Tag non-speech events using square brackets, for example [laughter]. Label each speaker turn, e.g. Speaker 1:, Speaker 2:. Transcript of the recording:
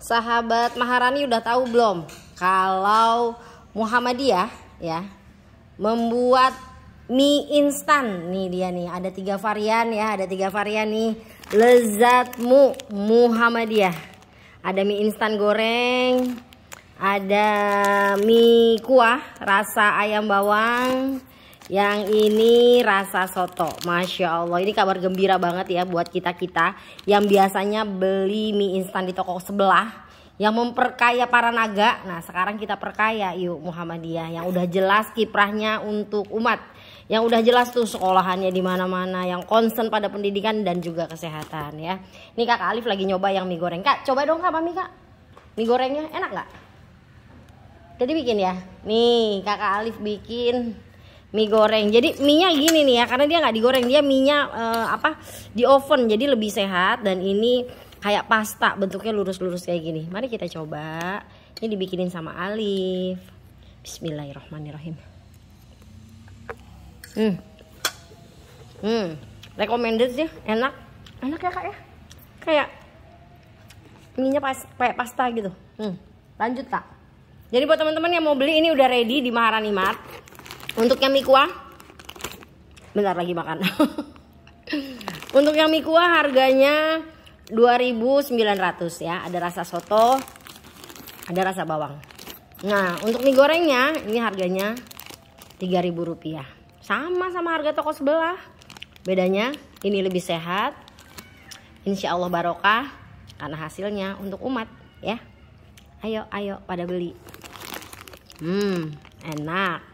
Speaker 1: sahabat Maharani udah tahu belum kalau Muhammadiyah ya membuat mie instan nih dia nih ada tiga varian ya ada tiga varian nih lezatmu Muhammadiyah ada mie instan goreng ada mie kuah rasa ayam bawang yang ini rasa soto, masya Allah. Ini kabar gembira banget ya buat kita kita yang biasanya beli mie instan di toko sebelah. Yang memperkaya para naga, nah sekarang kita perkaya yuk Muhammadiyah yang udah jelas kiprahnya untuk umat, yang udah jelas tuh sekolahannya di mana-mana, yang concern pada pendidikan dan juga kesehatan ya. Ini Kak Alif lagi nyoba yang mie goreng, Kak coba dong Kak Mami Kak, mie gorengnya enak nggak? Jadi bikin ya, nih kak Alif bikin mie goreng. Jadi mie gini nih ya, karena dia nggak digoreng, dia mie-nya eh, apa di oven, jadi lebih sehat dan ini kayak pasta bentuknya lurus-lurus kayak gini. Mari kita coba. Ini dibikinin sama Alif. Bismillahirrahmanirrahim. Hmm. Hmm. Recommended sih, enak. Enak ya kak ya? Kayak mie pas, kayak pasta gitu. Hmm. Lanjut tak? Jadi buat teman-teman yang mau beli ini udah ready di Maharani Mart untuk yang mie kuah, bentar lagi makan. [laughs] Untuk yang mie kuah harganya 2.900 ya. Ada rasa soto, ada rasa bawang. Nah, untuk mie gorengnya ini harganya 3000 rupiah. Sama sama harga toko sebelah. Bedanya ini lebih sehat. Insya Allah barokah karena hasilnya untuk umat ya. Ayo, ayo pada beli. Hmm, enak.